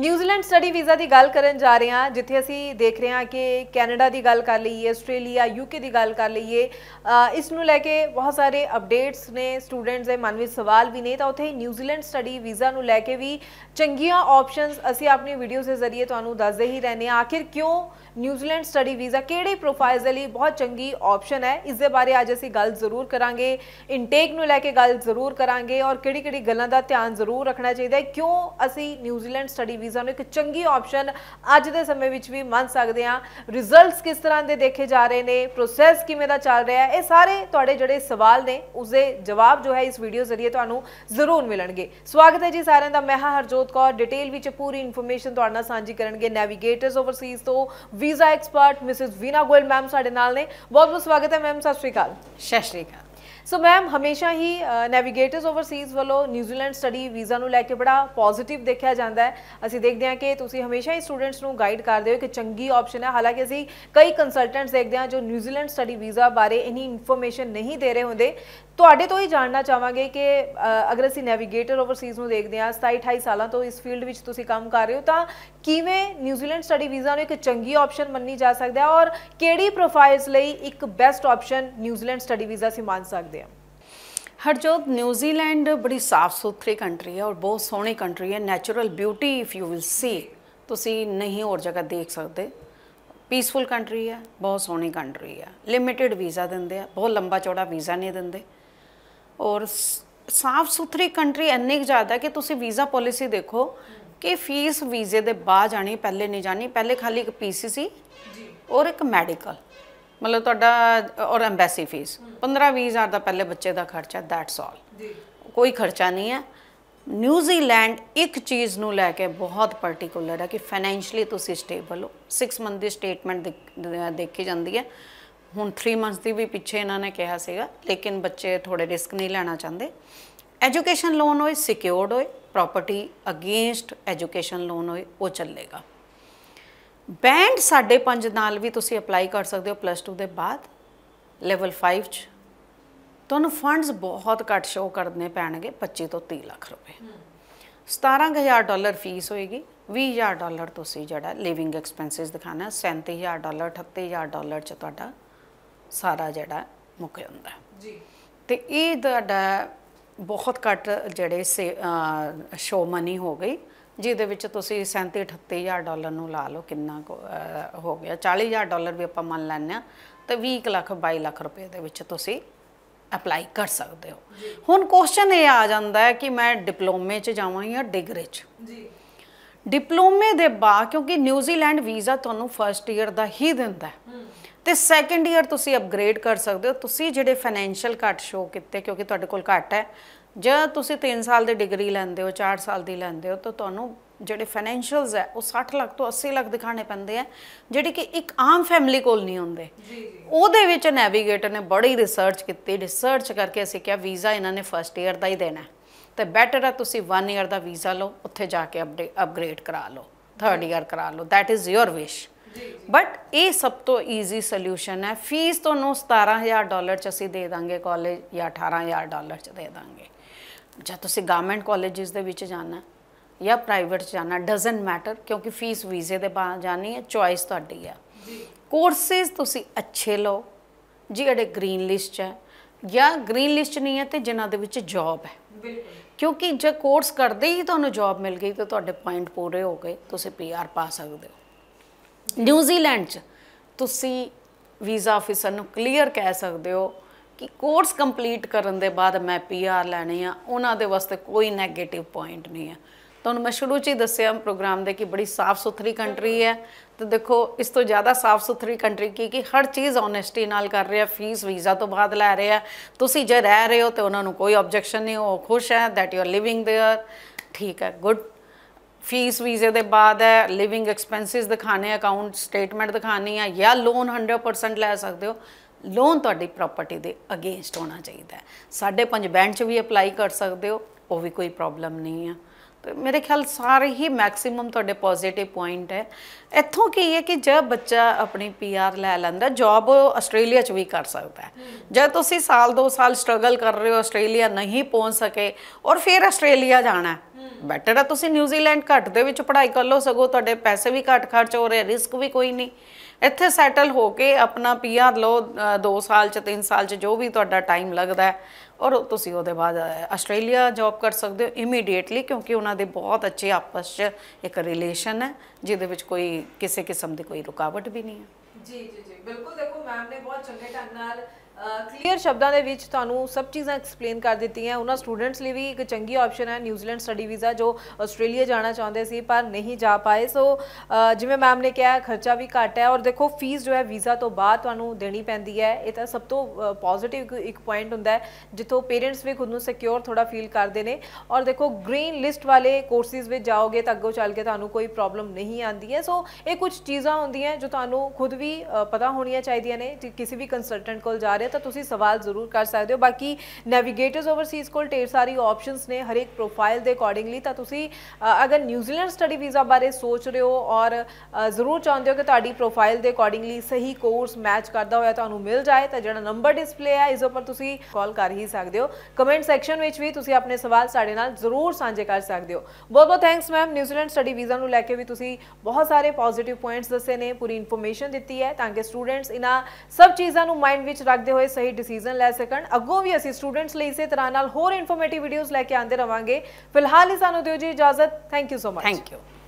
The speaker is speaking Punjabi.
ਨਿਊਜ਼ੀਲੈਂਡ ਸਟੱਡੀ ਵੀਜ਼ਾ ਦੀ ਗੱਲ ਕਰਨ ਜਾ ਰਹੇ ਹਾਂ ਜਿੱਥੇ ਅਸੀਂ ਦੇਖ ਰਹੇ ਹਾਂ ਕਿ ਕੈਨੇਡਾ ਦੀ ਗੱਲ ਕਰ ਲਈਏ ਆਸਟ੍ਰੇਲੀਆ ਯੂਕੇ ਦੀ ਗੱਲ ਕਰ ਲਈਏ ਇਸ ਨੂੰ ਲੈ ਕੇ ਬਹੁਤ ਸਾਰੇ ਅਪਡੇਟਸ ਨੇ ਸਟੂਡੈਂਟਸ ਦੇ ਮਨ ਵਿੱਚ ਸਵਾਲ ਵੀ ਨੇ ਤਾਂ ਉੱਥੇ ਨਿਊਜ਼ੀਲੈਂਡ ਸਟੱਡੀ ਵੀਜ਼ਾ ਨੂੰ ਲੈ ਕੇ ਵੀ ਚੰਗੀਆਂ ਆਪਸ਼ਨਸ ਅਸੀਂ ਆਪਣੀ ਵੀਡੀਓਜ਼ ਦੇ ਜ਼ਰੀਏ ਤੁਹਾਨੂੰ ਦੱਸਦੇ ਹੀ ਰਹਨੇ ਆ ਆਖਿਰ ਕਿਉਂ ਨਿਊਜ਼ੀਲੈਂਡ ਸਟੱਡੀ ਵੀਜ਼ਾ ਕਿਹੜੇ ਪ੍ਰੋਫਾਈਲਸ ਦੇ ਲਈ ਬਹੁਤ ਚੰਗੀ ਆਪਸ਼ਨ ਹੈ ਇਸ ਦੇ ਬਾਰੇ ਅੱਜ ਅਸੀਂ ਗੱਲ ਜ਼ਰੂਰ ਕਰਾਂਗੇ ਇਨਟੇਕ ਨੂੰ ਲੈ ਕੇ ਗੱਲ ਜ਼ਰੂਰ ਕਰਾਂਗੇ ਔਰ ਕਿਹੜੀ ਕਿਹੜੀ ਗੱਲਾਂ ਦਾ ਧਿਆਨ ਜ਼ਰੂਰ ਰੱਖਣਾ ਚਾਹੀਦਾ ਹੈ ਕਿਉਂ ਅਸੀਂ ਨਿਊਜ਼ੀਲੈਂਡ ਸਟੱਡੀ ਅਸੀਂ ਸਾਨੂੰ ਇੱਕ ਚੰਗੀ ਆਪਸ਼ਨ ਅੱਜ ਦੇ ਸਮੇਂ ਵਿੱਚ ਵੀ ਮੰਨ ਸਕਦੇ ਆ ਰਿਜ਼ਲਟਸ ਕਿਸ ਤਰ੍ਹਾਂ ਦੇ ਦੇਖੇ ਜਾ ਰਹੇ ਨੇ ਪ੍ਰੋਸੈਸ ਕਿਵੇਂ ਦਾ ਚੱਲ ਰਿਹਾ ਇਹ ਸਾਰੇ ਤੁਹਾਡੇ ਜਿਹੜੇ ਸਵਾਲ ਨੇ ਉਸੇ ਜਵਾਬ ਜੋ ਹੈ ਇਸ ਵੀਡੀਓ ਜ਼ਰੀਏ ਤੁਹਾਨੂੰ ਜ਼ਰੂਰ ਮਿਲਣਗੇ ਸਵਾਗਤ ਹੈ ਜੀ ਸਾਰਿਆਂ ਦਾ ਮੈਂ ਹਾਂ ਹਰਜੋਤ ਕੌਰ ਡਿਟੇਲ ਵਿੱਚ ਪੂਰੀ ਇਨਫੋਰਮੇਸ਼ਨ ਤੁਹਾਡੇ ਨਾਲ ਸਾਂਝੀ ਕਰਨਗੇ ਨੈਵੀਗੇਟਰਸ ਓਵਰਸੀਜ਼ ਤੋਂ visa expert Mrs Veena Goyal ma'am ਸਾਡੇ ਨਾਲ ਨੇ ਬਹੁਤ ਬਹੁਤ ਸਵਾਗਤ ਹੈ ਮੈਮ ਸਤਿ ਸ਼੍ਰੀ ਅਕਾਲ ਸਤਿ ਸ਼੍ਰੀ ਅਕਾਲ ਸੋ ਮੈਮ ਹਮੇਸ਼ਾ ਹੀ ਨੈਵੀਗੇਟਰਸ ਓਵਰਸੀਜ਼ ਵੱਲੋਂ ਨਿਊਜ਼ੀਲੈਂਡ ਸਟੱਡੀ ਵੀਜ਼ਾ ਨੂੰ ਲੈ ਕੇ ਬੜਾ ਪੋਜ਼ਿਟਿਵ ਦੇਖਿਆ ਜਾਂਦਾ ਹੈ ਅਸੀਂ ਦੇਖਦੇ ਹਾਂ ਕਿ ਤੁਸੀਂ ਹਮੇਸ਼ਾ ਹੀ ਸਟੂਡੈਂਟਸ ਨੂੰ ਗਾਈਡ ਕਰਦੇ ਹੋ ਕਿ ਚੰਗੀ ਆਪਸ਼ਨ ਹੈ ਹਾਲਾਂਕਿ ਅਸੀਂ ਕਈ ਕੰਸਲਟੈਂਟਸ ਦੇਖਦੇ ਹਾਂ ਜੋ ਨਿਊਜ਼ੀਲੈਂਡ ਸਟੱਡੀ ਵੀਜ਼ਾ ਬਾਰੇ ਇਨੀ ਇਨਫੋਰਮੇਸ਼ਨ ਨਹੀਂ ਦੇ ਰਹੇ ਹੁੰਦੇ ਤੁਹਾਡੇ ਤੋਂ ਹੀ ਜਾਣਨਾ ਚਾਹਾਂਗੇ ਕਿ ਅਗਰ ਅਸੀਂ ਨੈਵੀਗੇਟਰ ਓਵਰਸੀਜ਼ ਨੂੰ ਦੇਖਦੇ ਹਾਂ 27 28 ਸਾਲਾਂ ਤੋਂ ਇਸ ਫੀਲਡ ਵਿੱਚ ਤੁਸੀਂ ਕੰਮ ਕਰ ਰਹੇ ਹੋ ਤਾਂ ਕਿਵੇਂ ਨਿਊਜ਼ੀਲੈਂਡ ਸਟੱਡੀ ਵੀਜ਼ਾ ਨੂੰ ਇੱਕ ਚੰਗੀ ਆਪਸ਼ਨ ਮੰਨੀ ਜਾ ਸਕਦਾ ਹੈ ਔਰ ਕਿਹੜੀ ਪ੍ਰੋਫਾਈਲਸ ਲਈ ਇੱਕ best option New Zealand study visa ਸੀ ਮੰਨ ਸਕਦੇ ਹਾਂ ਹਰਜੋਤ ਨਿਊਜ਼ੀਲੈਂਡ ਬੜੀ ਸਾਫ਼ ਸੁਥਰੀ ਕੰਟਰੀ ਹੈ ਔਰ ਬਹੁਤ ਸੋਹਣੀ ਕੰਟਰੀ ਹੈ natural beauty if you will see ਤੁਸੀਂ ਨਹੀਂ ਹੋਰ ਜਗ੍ਹਾ ਦੇਖ ਸਕਦੇ ਪੀਸਫੁਲ ਕੰਟਰੀ ਹੈ ਬਹੁਤ ਸੋਹਣੀ ਕੰਟਰੀ ਹੈ ਲਿਮਿਟਿਡ ਵੀਜ਼ਾ ਦਿੰਦੇ ਆ ਬਹੁਤ ਲੰਬਾ ਚੌੜਾ ਵੀਜ਼ਾ ਨਹੀਂ ਦਿੰਦੇ ਔਰ ਸਾਫ ਸੁਥਰੀ ਕੰਟਰੀ ਇੰਨੇ ਜ਼ਿਆਦਾ ਕਿ ਤੁਸੀਂ ਵੀਜ਼ਾ ਪਾਲਿਸੀ ਦੇਖੋ ਕਿ ਫੀਸ ਵੀਜ਼ੇ ਦੇ ਬਾਅਦ ਜਾਣੀ ਪਹਿਲੇ ਨਹੀਂ ਜਾਣੀ ਪਹਿਲੇ ਖਾਲੀ ਇੱਕ ਪੀਸੀਸੀ ਜੀ ਔਰ ਇੱਕ ਮੈਡੀਕਲ ਮਤਲਬ ਤੁਹਾਡਾ ਔਰ ਐਮਬੈਸੀ ਫੀਸ 15-20000 ਦਾ ਪਹਿਲੇ ਬੱਚੇ ਦਾ ਖਰਚਾ ਦੈਟਸ ਆਲ ਜੀ ਕੋਈ ਖਰਚਾ ਨਹੀਂ ਹੈ ਨਿਊਜ਼ੀਲੈਂਡ ਇੱਕ ਚੀਜ਼ ਨੂੰ ਲੈ ਕੇ ਬਹੁਤ ਪਾਰਟਿਕੂਲਰ ਹੈ ਕਿ ਫਾਈਨੈਂਸ਼ਲੀ ਤੁਸੀਂ ਸਟੇਬਲ ਹੋ 6 ਮੰਥ ਦੀ ਸਟੇਟਮੈਂਟ ਦੇਖੀ ਜਾਂਦੀ ਹੈ ਹੁਣ 3 ਮੰਥਸ ਦੀ ਵੀ ਪਿੱਛੇ ਇਹਨਾਂ ਨੇ ਕਿਹਾ ਸੀਗਾ ਲੇਕਿਨ ਬੱਚੇ ਥੋੜੇ ਰਿਸਕ ਨਹੀਂ ਲੈਣਾ ਚਾਹੁੰਦੇ ਐਜੂਕੇਸ਼ਨ ਲੋਨ ਹੋਏ ਸਿਕਿਉਰਡ ਹੋਏ ਪ੍ਰਾਪਰਟੀ ਅਗੇਂਸਟ ਐਜੂਕੇਸ਼ਨ ਲੋਨ ਹੋਏ ਉਹ ਚੱਲੇਗਾ ਬੈਂਡ 5.5 ਨਾਲ ਵੀ ਤੁਸੀਂ ਅਪਲਾਈ ਕਰ ਸਕਦੇ ਹੋ ਪਲੱਸ 2 ਦੇ ਬਾਅਦ ਲੈਵਲ 5 ਚ ਤੁਹਾਨੂੰ ਫੰਡਸ ਬਹੁਤ ਘੱਟ ਸ਼ੋ ਕਰਨੇ ਪੈਣਗੇ 25 ਤੋਂ 30 ਲੱਖ ਰੁਪਏ 17000 ਡਾਲਰ ਫੀਸ ਹੋਏਗੀ 20000 ਡਾਲਰ ਤੁਸੀਂ ਜਿਹੜਾ ਲਿਵਿੰਗ ਐਕਸਪੈਂਸਸ ਦਿਖਾਣਾ 37000 ਡਾਲਰ 38000 ਡਾਲਰ ਚ ਤੁਹਾਡਾ ਸਾਰਾ ਜਿਹੜਾ ਮੁੱਕ ਜਾਂਦਾ ਜੀ ਤੇ ਇਹ ਤੁਹਾਡਾ ਬਹੁਤ ਘੱਟ ਜਿਹੜੇ ਸ਼ੋ ਮਨੀ ਹੋ ਗਈ ਜਿਹਦੇ ਵਿੱਚ ਤੁਸੀਂ 37 38000 ਡਾਲਰ ਨੂੰ ਲਾ ਲਓ ਕਿੰਨਾ ਹੋ ਗਿਆ 40000 ਡਾਲਰ ਵੀ ਆਪਾਂ ਮੰਨ ਲੈਂਦੇ ਆ ਤੇ 20 ਲੱਖ 22 ਲੱਖ ਰੁਪਏ ਦੇ ਵਿੱਚ ਤੁਸੀਂ ਅਪਲਾਈ ਕਰ ਸਕਦੇ ਹੋ ਹੁਣ ਕੁਐਸਚਨ ਇਹ ਆ ਜਾਂਦਾ ਹੈ ਕਿ ਮੈਂ ਡਿਪਲੋਮੇ 'ਚ ਜਾਵਾਂ ਜਾਂ ਡਿਗਰੀ 'ਚ ਜੀ ਡਿਪਲੋਮੇ ਦੇ ਬਾਅਦ ਕਿਉਂਕਿ ਨਿਊਜ਼ੀਲੈਂਡ ਵੀਜ਼ਾ ਤੁਹਾਨੂੰ ਫਰਸਟ ਈਅਰ ਦਾ ਹੀ ਦਿੰਦਾ ਹੈ ਤੇ ਸੈਕੰਡ ਈਅਰ ਤੁਸੀਂ ਅਪਗ੍ਰੇਡ ਕਰ ਸਕਦੇ ਹੋ ਤੁਸੀਂ ਜਿਹੜੇ ਫਾਈਨੈਂਸ਼ੀਅਲ ਘੱਟ ਸ਼ੋ ਕੀਤੇ ਕਿਉਂਕਿ ਤੁਹਾਡੇ ਕੋਲ ਘੱਟ ਹੈ ਜੇ ਤੁਸੀਂ 3 ਸਾਲ ਦੀ ਡਿਗਰੀ ਲੈਂਦੇ ਹੋ 4 ਸਾਲ ਦੀ ਲੈਂਦੇ ਹੋ ਤਾਂ ਤੁਹਾਨੂੰ ਜਿਹੜੇ ਫਾਈਨੈਂਸ਼ੀਅਲਸ ਹੈ ਉਹ 60 ਲੱਖ ਤੋਂ 80 ਲੱਖ ਦਿਖਾਣੇ ਪੈਂਦੇ ਆ ਜਿਹੜੇ ਕਿ ਇੱਕ ਆਮ ਫੈਮਿਲੀ ਕੋਲ ਨਹੀਂ ਹੁੰਦੇ ਉਹਦੇ ਵਿੱਚ ਨੈਵੀਗੇਟਰ ਨੇ ਬੜੀ ਰਿਸਰਚ ਕੀਤੀ ਰਿਸਰਚ ਕਰਕੇ ਅਸੀਂ ਕਿਹਾ ਵੀਜ਼ਾ ਇਹਨਾਂ ਨੇ ਫਰਸਟ ਈਅਰ ਦਾ ਹੀ ਦੇਣਾ ਤੇ ਬੈਟਰ ਆ ਤੁਸੀਂ 1 ਈਅਰ ਦਾ ਵੀਜ਼ਾ ਲਓ ਉੱਥੇ ਜਾ ਕੇ ਅਪਗ੍ਰੇਡ ਕਰਾ ਲਓ ਥਰਡ ਈਅਰ ਕਰਾ ਲਓ that is your wish but ਇਹ ਸਭ ਤੋਂ ਈਜ਼ੀ ਸੋਲੂਸ਼ਨ ਹੈ ਫੀਸ ਤੁਹਾਨੂੰ 17000 ਡਾਲਰ ਚ ਅਸੀਂ ਦੇ ਦਾਂਗੇ ਕਾਲਜ ਜਾਂ 18000 ਡਾਲਰ ਚ ਦੇ ਦਾਂਗੇ ਜਾਂ ਤੁਸੀਂ ਗਵਰਨਮੈਂਟ ਕਾਲਜਸ ਦੇ ਵਿੱਚ ਜਾਣਾ ਜਾਂ ਪ੍ਰਾਈਵੇਟ ਚ ਜਾਣਾ ਡਸਨਟ ਮੈਟਰ ਕਿਉਂਕਿ ਫੀਸ ਵੀਜ਼ੇ ਦੇ ਬਾਅਦ ਜਾਣੀ ਹੈ ਚੁਆਇਸ ਤੁਹਾਡੀ ਹੈ ਕੋਰਸਸ ਤੁਸੀਂ ਅੱਛੇ ਲਓ ਜਿਹੜੇ ਗ੍ਰੀਨ ਲਿਸਟ ਹੈ ਜਾਂ ਗ੍ਰੀਨ ਲਿਸਟ ਨਹੀਂ ਹੈ ਤੇ ਜਿਨ੍ਹਾਂ ਦੇ ਵਿੱਚ ਜੌਬ ਹੈ ਬਿਲਕੁਲ ਕਿਉਂਕਿ ਜੇ ਕੋਰਸ ਕਰਦੇ ਹੀ ਤੁਹਾਨੂੰ ਜੌਬ ਮਿਲ ਗਈ ਤਾਂ ਤੁਹਾਡੇ ਪੁਆਇੰਟ ਪੂਰੇ ਹੋ ਗਏ ਤੁਸੀਂ ਪੀਆਰ ਪਾ ਸਕਦੇ ਹੋ ਨਿਊਜ਼ੀਲੈਂਡ 'ਚ ਤੁਸੀਂ ਵੀਜ਼ਾ ਅਫੀਸਰ ਨੂੰ ਕਲੀਅਰ ਕਹਿ ਸਕਦੇ ਹੋ ਕਿ ਕੋਰਸ ਕੰਪਲੀਟ ਕਰਨ ਦੇ ਬਾਅਦ ਮੈਂ ਪੀਆਰ ਲੈਣੀ ਆ ਉਹਨਾਂ ਦੇ ਵਾਸਤੇ ਕੋਈ 네ਗੇਟਿਵ ਪੁਆਇੰਟ ਨਹੀਂ ਹੈ ਤੁਹਾਨੂੰ ਮੈਂ ਸ਼ੁਰੂ 'ਚ ਹੀ ਦੱਸਿਆ ਪ੍ਰੋਗਰਾਮ ਦੇ ਕਿ ਬੜੀ ਸਾਫ਼ ਸੁਥਰੀ ਕੰਟਰੀ ਹੈ ਤੇ ਦੇਖੋ ਇਸ ਤੋਂ ਜ਼ਿਆਦਾ ਸਾਫ਼ ਸੁਥਰੀ ਕੰਟਰੀ ਕੀ ਕਿ ਹਰ ਚੀਜ਼ ਓਨੈਸਟੀ ਨਾਲ ਕਰ ਰਿਹਾ ਫੀਸ ਵੀਜ਼ਾ ਤੋਂ ਬਾਅਦ ਲੈ ਰਿਹਾ ਤੁਸੀਂ ਜੇ ਰਹਿ ਰਹੇ ਹੋ ਤੇ ਉਹਨਾਂ ਨੂੰ ਕੋਈ ਆਬਜੈਕਸ਼ਨ ਨਹੀਂ ਉਹ ਖੁਸ਼ ਹੈ that you are living there ਠੀਕ ਹੈ ਗੁੱਡ ਫੀਸ ਵੀਜ਼ੇ ਦੇ ਬਾਅਦ ਹੈ ਲਿਵਿੰਗ ਐਕਸਪੈਂਸਸ ਦਿਖਾਣੇ ਅਕਾਊਂਟ ਸਟੇਟਮੈਂਟ ਦਿਖਾਣੀ ਹੈ ਜਾਂ ਲੋਨ 100% ਲੈ ਸਕਦੇ ਹੋ ਲੋਨ ਤੁਹਾਡੀ ਪ੍ਰਾਪਰਟੀ ਦੇ ਅਗੇਂਸਟ ਹੋਣਾ ਚਾਹੀਦਾ ਹੈ ਸਾਡੇ ਪੰਜ ਬੈਂਡ 'ਚ ਵੀ ਅਪਲਾਈ ਕਰ ਸਕਦੇ ਹੋ ਉਹ ਵੀ ਕੋਈ ਪ੍ਰੋਬਲਮ ਨਹੀਂ ਹੈ ਤੇ ਮੇਰੇ ਖਿਆਲ ਸਾਰੇ ਹੀ ਮੈਕਸਿਮਮ ਤੁਹਾਡੇ ਪੋਜ਼ਿਟਿਵ ਪੁਆਇੰਟ ਹੈ ਇੱਥੋਂ ਕੀ ਹੈ ਕਿ ਜੇ ਬੱਚਾ ਆਪਣੀ ਪੀਆਰ ਲੈ ਲੈਂਦਾ ਜੌਬ ਆਸਟ੍ਰੇਲੀਆ 'ਚ ਵੀ ਕਰ ਸਕਦਾ ਹੈ ਜੇ ਤੁਸੀਂ ਸਾਲ 2 ਸਾਲ ਸਟਰਗਲ ਕਰ ਰਹੇ ਹੋ ਆਸਟ੍ਰੇਲੀਆ ਨਹੀਂ ਪਹੁੰਚ ਸਕੇ ਔਰ ਫਿਰ ਆਸਟ੍ਰੇਲੀਆ ਜਾਣਾ ਬੈਟਰ ਆ ਤੁਸੀਂ ਨਿਊਜ਼ੀਲੈਂਡ ਘੱਟ ਦੇ ਵਿੱਚ ਪੜ੍ਹਾਈ ਕਰ ਲਓ ਸਗੋ ਤੁਹਾਡੇ ਪੈਸੇ ਵੀ ਘੱਟ ਖਰਚ ਹੋ ਰਹੇ ਰਿਸਕ ਵੀ ਕੋਈ ਨਹੀਂ ਇੱਥੇ ਸੈਟਲ ਹੋ ਕੇ ਆਪਣਾ ਪੀਆਰ ਲਓ 2 ਸਾਲ ਚ 3 ਸਾਲ ਚ ਜੋ ਵੀ ਤੁਹਾਡਾ ਟਾਈਮ ਲੱਗਦਾ ਹੈ ਔਰ ਤੁਸੀਂ ਉਹਦੇ ਬਾਅਦ ਆਸਟ੍ਰੇਲੀਆ ਜੌਬ ਕਰ ਸਕਦੇ ਹੋ ਇਮੀਡੀਏਟਲੀ ਕਿਉਂਕਿ ਉਹਨਾਂ ਦੇ ਬਹੁਤ ਅੱਛੇ ਆਪਸ 'ਚ ਇੱਕ ਰਿਲੇਸ਼ਨ ਹੈ ਜਿਹਦੇ ਵਿੱਚ ਕੋਈ ਕਿਸੇ ਕਿਸਮ ਦੀ ਕੋਈ ਰੁਕਾਵਟ ਵੀ ਨਹੀਂ ਹੈ ਜੀ ਜੀ ਜੀ ਬਿਲਕੁਲ ਦੇਖੋ ਮੈਮ ਨੇ ਬਹੁਤ ਚੰਗੇ ਢੰਗ ਨਾਲ ਕਲੀਅਰ ਸ਼ਬਦਾਂ ਦੇ ਵਿੱਚ ਤੁਹਾਨੂੰ ਸਭ ਚੀਜ਼ਾਂ ਐਕਸਪਲੇਨ ਕਰ ਦਿੱਤੀਆਂ ਉਹਨਾਂ ਸਟੂਡੈਂਟਸ ਲਈ ਵੀ ਇੱਕ ਚੰਗੀ ਆਪਸ਼ਨ ਹੈ ਨਿਊਜ਼ੀਲੈਂਡ ਸਟੱਡੀ ਵੀਜ਼ਾ ਜੋ ਆਸਟ੍ਰੇਲੀਆ ਜਾਣਾ ਚਾਹੁੰਦੇ ਸੀ ਪਰ ਨਹੀਂ ਜਾ ਪਾਏ ਸੋ ਜਿਵੇਂ ਮੈਮ ਨੇ ਕਿਹਾ ਖਰਚਾ ਵੀ ਘੱਟ ਹੈ ਔਰ ਦੇਖੋ ਫੀਸ ਜੋ ਹੈ ਵੀਜ਼ਾ ਤੋਂ ਬਾਅਦ ਤੁਹਾਨੂੰ ਦੇਣੀ ਪੈਂਦੀ ਹੈ ਇਹ ਤਾਂ ਸਭ ਤੋਂ ਪੋਜ਼ਿਟਿਵ ਇੱਕ ਪੁਆਇੰਟ ਹੁੰਦਾ ਹੈ ਜਿੱਥੋਂ ਪੇਰੈਂਟਸ ਵੀ ਖੁਦ ਨੂੰ ਸਿਕਿਉਰ ਥੋੜਾ ਫੀਲ ਕਰਦੇ ਨੇ ਔਰ ਦੇਖੋ ਗ੍ਰੀਨ ਲਿਸਟ ਵਾਲੇ ਕੋਰਸਿਸ ਵਿੱਚ ਜਾਓਗੇ ਤਾਂ ਅੱਗੋਂ ਚੱਲ ਕੇ ਤੁਹਾਨੂੰ ਕੋਈ ਪ੍ਰੋਬਲਮ ਨਹੀਂ ਆਉਂਦੀ ਹੈ ਸੋ ਇਹ ਕੁਝ ਚੀਜ਼ਾਂ ਹੁੰਦੀਆਂ ਜੋ ਤੁਹਾਨੂੰ ਖੁਦ ਵੀ ਪਤਾ ਹੋਣੀਆਂ ਚਾਹੀਦੀਆਂ ਨੇ ਕਿਸੇ ਵੀ ਕੰਸਲਟੈਂਟ ਕੋਲ ਜਾ ਰਹੇ ਤਾਂ ਤੁਸੀਂ ਸਵਾਲ ਜ਼ਰੂਰ ਕਰ ਸਕਦੇ ਹੋ ਬਾਕੀ ਨੈਵੀਗੇਟਰਸ ਓਵਰਸੀਜ਼ ਕੋਲ ਢੇਰ ਸਾਰੀ ਆਪਸ਼ਨਸ ਨੇ ਹਰ ਇੱਕ ਪ੍ਰੋਫਾਈਲ ਦੇ ਅਕੋਰਡਿੰਗਲੀ ਤਾਂ ਤੁਸੀਂ ਅਗਰ ਨਿਊਜ਼ੀਲੈਂਡ ਸਟੱਡੀ ਵੀਜ਼ਾ ਬਾਰੇ ਸੋਚ ਰਹੇ ਹੋ ਔਰ ਜ਼ਰੂਰ ਚਾਹੁੰਦੇ ਹੋ ਕਿ ਤੁਹਾਡੀ ਪ੍ਰੋਫਾਈਲ ਦੇ ਅਕੋਰਡਿੰਗਲੀ ਸਹੀ ਕੋਰਸ ਮੈਚ ਕਰਦਾ ਹੋਇਆ ਤੁਹਾਨੂੰ ਮਿਲ ਜਾਏ ਤਾਂ ਜਿਹੜਾ ਨੰਬਰ ਡਿਸਪਲੇ ਹੈ ਇਸ ਉੱਪਰ ਤੁਸੀਂ ਕਾਲ ਕਰ ਹੀ ਸਕਦੇ ਹੋ ਕਮੈਂਟ ਸੈਕਸ਼ਨ ਵਿੱਚ ਵੀ ਤੁਸੀਂ ਆਪਣੇ ਸਵਾਲ ਸਾਡੇ ਨਾਲ ਜ਼ਰੂਰ ਸਾਂਝੇ ਕਰ ਸਕਦੇ ਹੋ ਬਹੁਤ ਬਹੁਤ thanks ma'am New Zealand study visa ਨੂੰ ਲੈ ਕੇ ਵੀ ਤੁਸੀਂ ਬਹੁਤ ਸਾਰੇ ਪੋਜ਼ਿਟਿਵ ਪੁਆਇੰਟਸ ਦੱਸੇ ਨੇ ਪੂਰੀ ਇਨਫੋਰਮੇਸ਼ਨ ਦਿੱਤੀ ਹੈ ਤਾਂ ਕਿ ਸਟੂਡੈਂਟਸ ਇਹਨਾਂ ਸਭ ਚੀਜ਼ਾਂ ਨੂੰ ਮਾਈਂਡ ਵਿੱਚ ਰੱਖ ਕਰਦੇ ਹੋਏ ਸਹੀ ਡਿਸੀਜਨ ਲੈ ਸਕਣ ਅੱਗੋਂ ਵੀ ਅਸੀਂ ਸਟੂਡੈਂਟਸ ਲਈ ਇਸੇ ਤਰ੍ਹਾਂ ਨਾਲ ਹੋਰ ਇਨਫੋਰਮੇਟਿਵ ਵੀਡੀਓਜ਼ ਲੈ ਕੇ ਆਂਦੇ ਰਵਾਂਗੇ ਫਿਲਹਾਲ ਹੀ ਸਾਨੂੰ ਦਿਓ ਜੀ ਇਜਾਜ਼ਤ thank you so much thank you